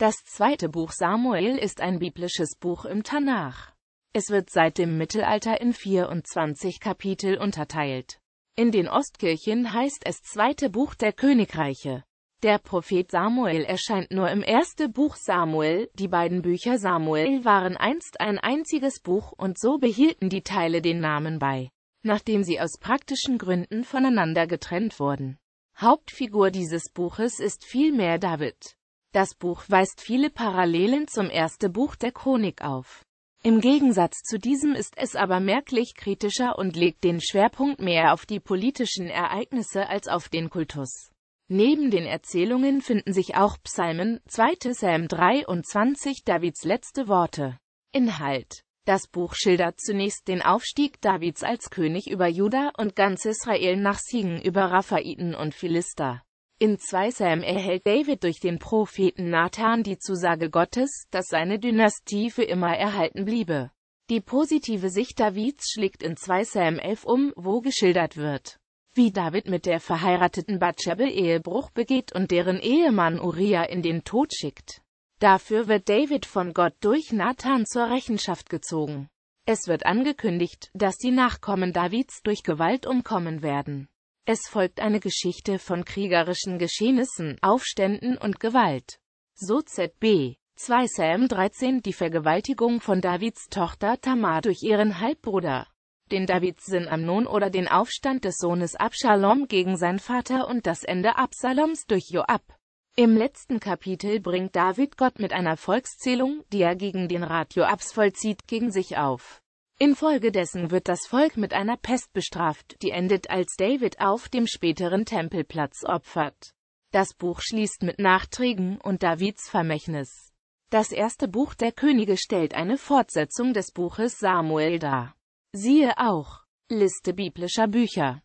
Das zweite Buch Samuel ist ein biblisches Buch im Tanach. Es wird seit dem Mittelalter in 24 Kapitel unterteilt. In den Ostkirchen heißt es Zweite Buch der Königreiche. Der Prophet Samuel erscheint nur im erste Buch Samuel, die beiden Bücher Samuel waren einst ein einziges Buch und so behielten die Teile den Namen bei, nachdem sie aus praktischen Gründen voneinander getrennt wurden. Hauptfigur dieses Buches ist vielmehr David. Das Buch weist viele Parallelen zum erste Buch der Chronik auf. Im Gegensatz zu diesem ist es aber merklich kritischer und legt den Schwerpunkt mehr auf die politischen Ereignisse als auf den Kultus. Neben den Erzählungen finden sich auch Psalmen, 2. Psalm 23 Davids letzte Worte. Inhalt Das Buch schildert zunächst den Aufstieg Davids als König über Juda und ganz Israel nach Siegen über Raphaiten und Philister. In 2 Sam erhält David durch den Propheten Nathan die Zusage Gottes, dass seine Dynastie für immer erhalten bliebe. Die positive Sicht Davids schlägt in 2 Sam 11 um, wo geschildert wird, wie David mit der verheirateten Bathsheba Ehebruch begeht und deren Ehemann Uriah in den Tod schickt. Dafür wird David von Gott durch Nathan zur Rechenschaft gezogen. Es wird angekündigt, dass die Nachkommen Davids durch Gewalt umkommen werden. Es folgt eine Geschichte von kriegerischen Geschehnissen, Aufständen und Gewalt. So ZB. 2 Sam 13 Die Vergewaltigung von Davids Tochter Tamar durch ihren Halbbruder. Den Davidssinn Amnon oder den Aufstand des Sohnes Absalom gegen seinen Vater und das Ende Absaloms durch Joab. Im letzten Kapitel bringt David Gott mit einer Volkszählung, die er gegen den Rat Joabs vollzieht, gegen sich auf. Infolgedessen wird das Volk mit einer Pest bestraft, die endet als David auf dem späteren Tempelplatz opfert. Das Buch schließt mit Nachträgen und Davids Vermächtnis. Das erste Buch der Könige stellt eine Fortsetzung des Buches Samuel dar. Siehe auch Liste biblischer Bücher